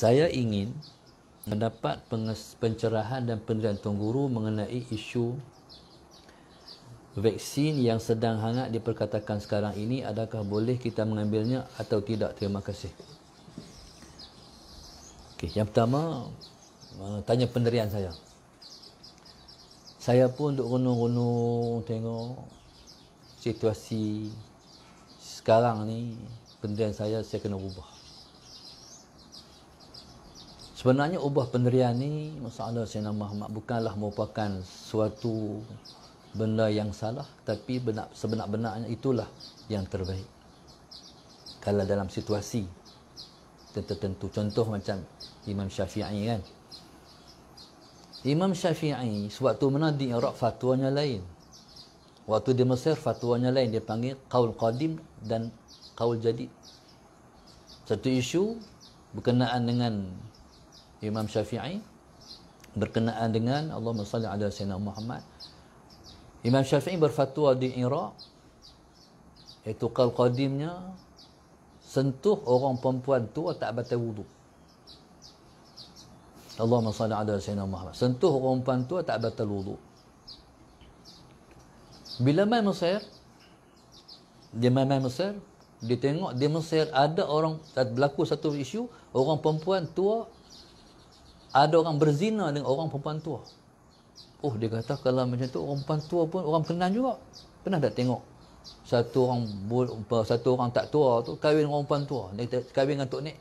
saya ingin mendapat pencerahan dan penilaian Tuan Guru mengenai isu vaksin yang sedang hangat diperkatakan sekarang ini adakah boleh kita mengambilnya atau tidak terima kasih okay, yang pertama uh, tanya penderian saya saya pun untuk renung-renung tengok situasi sekarang ni penderian saya saya kena ubah Sebenarnya ubah penderian ni masalah nama Muhammad bukanlah merupakan suatu benda yang salah tapi benar, sebenar-benarnya itulah yang terbaik. Kalau dalam situasi tertentu contoh macam Imam Syafi'i kan. Imam Syafi'i suatu mana di Iraq fatwanya lain. Waktu di Mesir fatwanya lain dia panggil qaul qadim dan qaul jadid. Satu isu berkenaan dengan Imam Syafi'i berkenaan dengan Allah salli ala Sayyidina Muhammad Imam Syafi'i berfatwa di Iraq iaitu kal qadimnya sentuh orang perempuan tua tak batal wudhu. Allah salli ala Sayyidina Muhammad sentuh orang perempuan tua tak batal wudhu. bila main Mesir dia main, main Mesir dia tengok di Mesir ada orang berlaku satu isu orang perempuan tua ada orang berzina dengan orang perempuan tua. Oh, dia kata kalau macam tu orang perempuan tua pun orang kenal juga. Pernah tak tengok satu orang satu orang tak tua tu kahwin dengan orang perempuan tua, dia kata, kahwin dengan tok ni.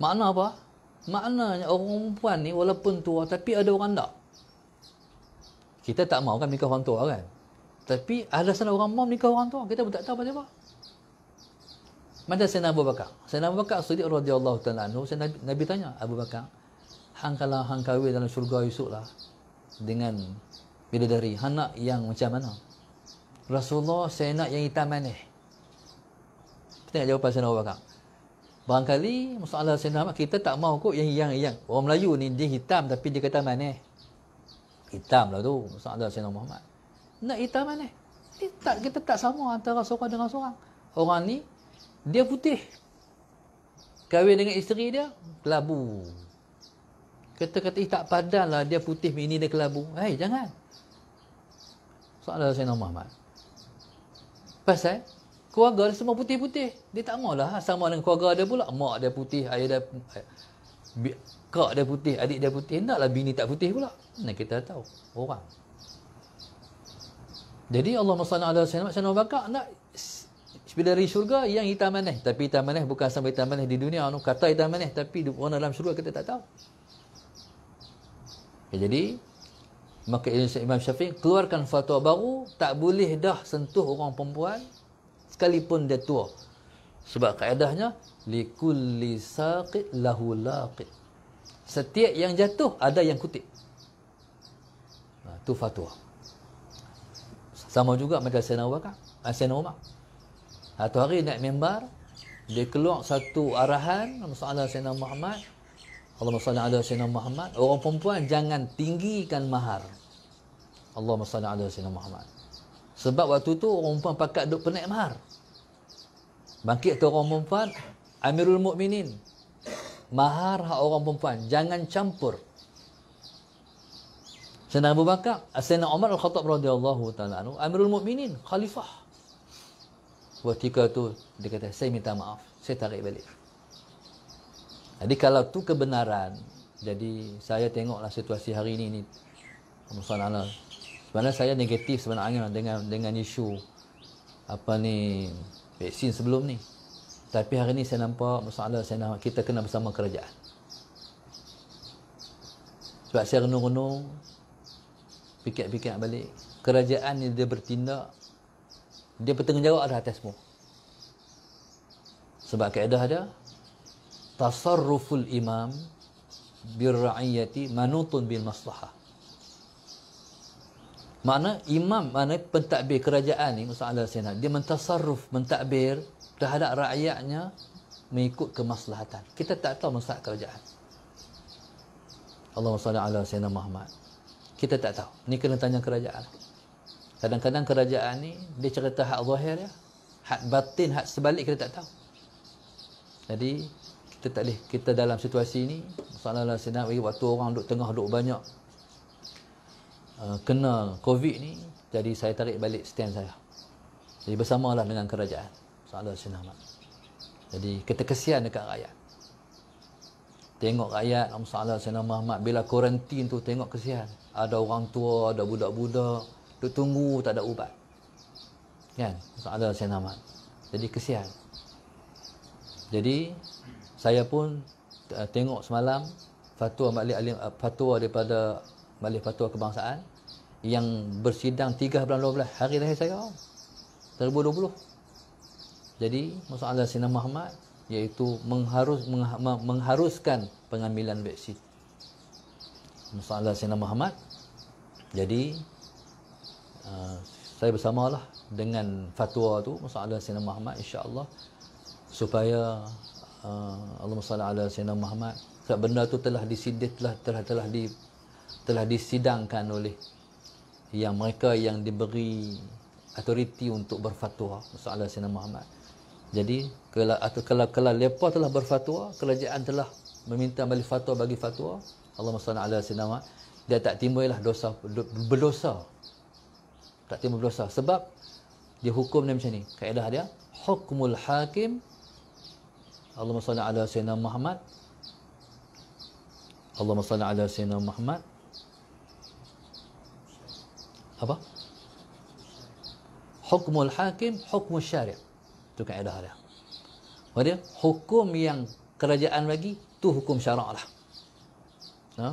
Makna apa? Maknanya orang perempuan ni walaupun tua tapi ada orang nak. Kita tak mau kan nikah orang tua kan? Tapi ada salah orang mau nikah orang tua, kita pun tak tahu pasal apa. -apa. Macam Sayyidina Abu Bakar. Sayyidina Abu Bakar Siddiq radhiyallahu ta'ala anhu, Nabi, Nabi tanya Abu Bakar, hang kalau hang kahwin dalam syurga esok lah dengan bidadari, hang nak yang macam mana? Rasulullah saya nak yang hitam manis. Kita tengok jawapan Sayyidina Abu Bakar. Barangkali masalah Sayyidina Ahmad kita tak mau kot yang yang yang. Orang Melayu ni dia hitam tapi dia kata manis. Hitam lah tu masalah Sayyidina Muhammad. Nak hitam manis? tak, kita tak sama antara seorang dengan seorang. Orang ni dia putih kahwin dengan isteri dia kelabu kata-kata eh, tak padan lah dia putih ini dia kelabu Hey eh, jangan soalan saya nama Muhammad pasal keluarga dia semua putih-putih dia tak maulah ha, sama dengan keluarga dia pula mak dia putih ayah dia ayah, eh, kak dia putih adik dia putih tak lah bini tak putih pula mana kita tahu orang jadi Allah SWT saya nak bakar nak bila dari syurga yang hitam manis tapi hitam manis bukan sama hitam manis di dunia anu kata hitam manis tapi orang dalam syurga kita tak tahu ya, jadi maka Imam Syafiq keluarkan fatwa baru tak boleh dah sentuh orang perempuan sekalipun dia tua sebab kaedahnya likulli saqit setiap yang jatuh ada yang kutip itu ha, fatwa sama juga macam Sayyidina Abu Sayyidina Umar satu hari naik mimbar, dia keluar satu arahan, Allah SWT Muhammad, Allah SWT ada Sayyidina Muhammad, orang perempuan jangan tinggikan mahar. Allah masalah ada Sayyidina Muhammad. Sebab waktu tu orang perempuan pakat duk penaik mahar. Bangkit tu orang perempuan, Amirul Mukminin Mahar hak orang perempuan, jangan campur. Sayyidina Abu Bakar, Sayyidina Umar Al-Khattab radhiyallahu taala Amirul Mukminin, khalifah ketika tu dia kata saya minta maaf saya tarik balik jadi kalau tu kebenaran jadi saya tengoklah situasi hari ini ni Masalahnya, sebenarnya saya negatif sebenarnya dengan dengan isu apa ni vaksin sebelum ni tapi hari ini saya nampak masalah saya nampak, kita kena bersama kerajaan sebab saya renung-renung pikir fikir balik kerajaan ni dia bertindak dia jawab dah atasmu. Sebab kaedah dia, tasarruful imam birra'iyyati manutun bil maslahah. Mana imam, makna pentadbir kerajaan ni, Musa Sinat, dia mentasarruf, mentadbir terhadap rakyatnya mengikut kemaslahatan. Kita tak tahu masalah kerajaan. Allahumma salli ala Sayyidina Muhammad. Kita tak tahu. Ni kena tanya kerajaan. Kadang-kadang kerajaan ni dia cerita hak zahir ya. Hak batin, hak sebalik kita tak tahu. Jadi kita tak boleh kita dalam situasi ni masalahlah senang bagi waktu orang duk tengah duk banyak uh, kena covid ni jadi saya tarik balik stand saya. Jadi bersamalah dengan kerajaan. Masalah senang. Lah. Jadi kita kesian dekat rakyat. Tengok rakyat Allah Subhanahu Muhammad bila kuarantin tu tengok kesian. Ada orang tua, ada budak-budak, Duk tunggu tak ada ubat. Kan? Tak ada senamat. Jadi kesian. Jadi saya pun uh, tengok semalam fatwa Malik Alim uh, eh, fatwa daripada Malik Fatwa Kebangsaan yang bersidang 3 bulan 12 hari lahir saya 2020. Jadi masalah Sina Muhammad iaitu mengharus mengharuskan pengambilan vaksin. Masalah Sina Muhammad. Jadi Ah, saya bersamalah dengan fatwa tu masalah Sina Muhammad insya-Allah supaya uh, ah, Allah Subhanahu ala Sina Muhammad sebab benda tu telah disidik telah telah telah di telah disidangkan oleh yang mereka yang diberi autoriti untuk berfatwa masalah Sina Muhammad. Jadi kalau atau kalau kalau lepa telah berfatwa, kerajaan telah meminta balik fatwa bagi fatwa Allah Subhanahu ala Sina Muhammad dia tak timbullah dosa berdosa tak timbul dosa sebab dia hukum dia macam ni kaedah dia hukmul hakim Allahumma salli ala sayyidina Muhammad Allahumma salli ala sayyidina Muhammad apa hukmul hakim hukmul syari' tu kaedah dia Maksudnya, hukum yang kerajaan bagi, tu hukum syarak lah. Ha?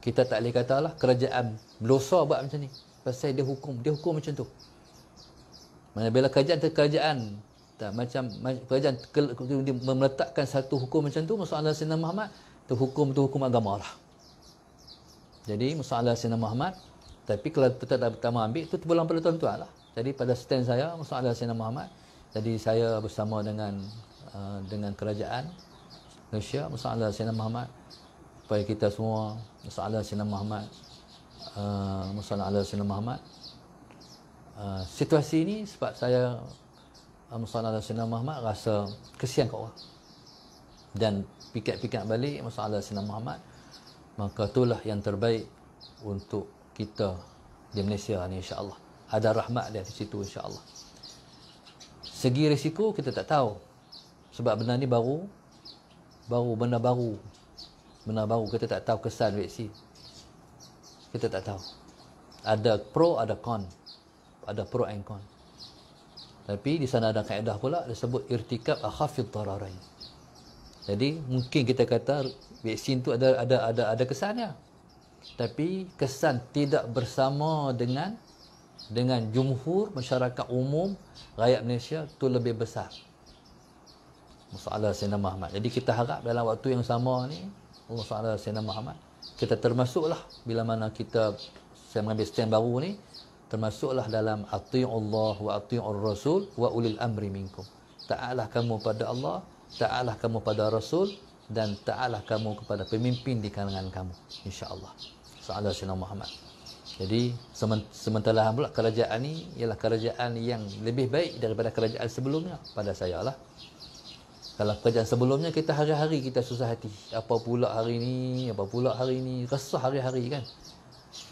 Kita tak boleh kata lah kerajaan berdosa buat macam ni pasal dia hukum dia hukum macam tu manakala kerajaan kerajaan tak macam kerajaan meletakkan satu hukum macam tu masalah Sina Muhammad tu hukum tu hukum agama lah jadi masalah Sina Muhammad tapi kalau tetap pertama ambil tu terpulang pada tuan-tuan lah jadi pada stand saya masalah Sina Muhammad jadi saya bersama dengan uh, dengan kerajaan Malaysia masalah Sina Muhammad supaya kita semua masalah Sina Muhammad Musalla ah, ala Sayyidina Muhammad uh, situasi ini sebab saya uh, ah, Musalla ala Sayyidina Muhammad rasa kesian kat orang dan pikat-pikat balik Musalla ala Sayyidina Muhammad maka itulah yang terbaik untuk kita di Malaysia ni Allah ada rahmat dia di situ Allah. segi risiko kita tak tahu sebab benda ni baru baru benda baru benda baru kita tak tahu kesan vaksin kita tak tahu ada pro ada con ada pro and con tapi di sana ada kaedah pula disebut irtikab akhafid dararain jadi mungkin kita kata vaksin tu ada ada ada ada kesannya tapi kesan tidak bersama dengan dengan jumhur masyarakat umum rakyat Malaysia tu lebih besar masalah Sayyidina Muhammad jadi kita harap dalam waktu yang sama ni masalah Sayyidina Muhammad kita termasuklah bila mana kita saya mengambil stand baru ni termasuklah dalam atiullah wa atiur rasul wa ulil amri minkum taatlah kamu pada Allah taatlah kamu pada rasul dan taatlah kamu kepada pemimpin di kalangan kamu insyaallah sallallahu alaihi Muhammad jadi sementara pula kerajaan ni ialah kerajaan yang lebih baik daripada kerajaan sebelumnya pada saya lah kalau pekerjaan sebelumnya kita hari-hari kita susah hati. Apa pula hari ini Apa pula hari ini Resah hari-hari kan.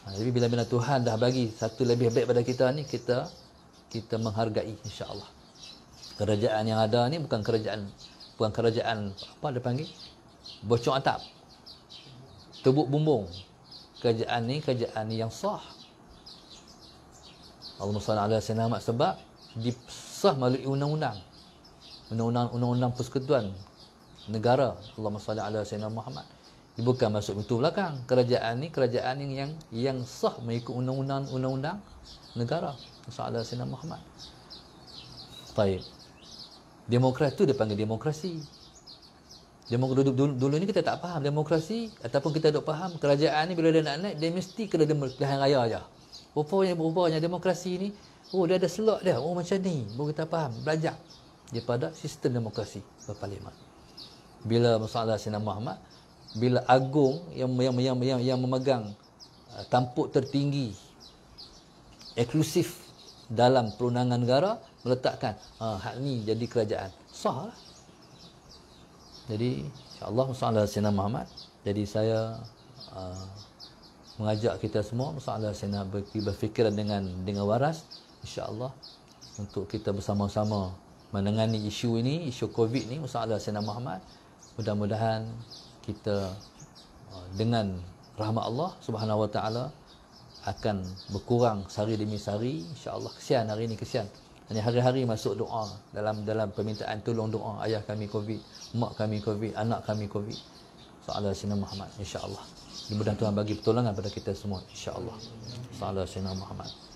Ha, jadi bila-bila Tuhan dah bagi satu lebih baik pada kita ni kita kita menghargai insya-Allah. Kerajaan yang ada ni bukan kerajaan bukan kerajaan apa dia panggil? Bocong atap. Tubuk bumbung. Kerajaan ni kerajaan ni yang sah. Allah SWT ala sebab disah melalui undang-undang undang-undang persekutuan negara Allahumma salli ala sayyidina Muhammad dia bukan masuk pintu belakang kerajaan ni kerajaan ni yang yang sah mengikut undang-undang undang-undang negara Allahumma salli alaihi wasallam. Muhammad baik demokrasi tu dia panggil demokrasi demokrasi dulu, dulu, dulu, ni kita tak faham demokrasi ataupun kita tak faham kerajaan ni bila dia nak naik dia mesti kena dia pilihan raya aja rupanya rupanya demokrasi ni oh dia ada slot dia oh macam ni baru kita faham belajar daripada sistem demokrasi berparlimen. Bila masalah Sina Muhammad, bila agung yang yang yang yang, yang memegang uh, tampuk tertinggi eksklusif dalam perundangan negara meletakkan uh, hak ni jadi kerajaan. Sah lah. Jadi insya-Allah masalah Sina Muhammad jadi saya uh, mengajak kita semua masalah Sina berfikiran dengan dengan waras insya-Allah untuk kita bersama-sama menangani isu ini, isu COVID ini, masalah Sayyidina Muhammad. Mudah-mudahan kita uh, dengan rahmat Allah Subhanahu Wa Taala akan berkurang sehari demi sehari. InsyaAllah kesian hari ini, kesian. Ini hari-hari masuk doa dalam dalam permintaan tolong doa ayah kami COVID, mak kami COVID, anak kami COVID. Soalan Sayyidina Muhammad, insyaAllah. Mudah-mudahan Tuhan bagi pertolongan kepada kita semua, insyaAllah. Soalan Sayyidina Muhammad.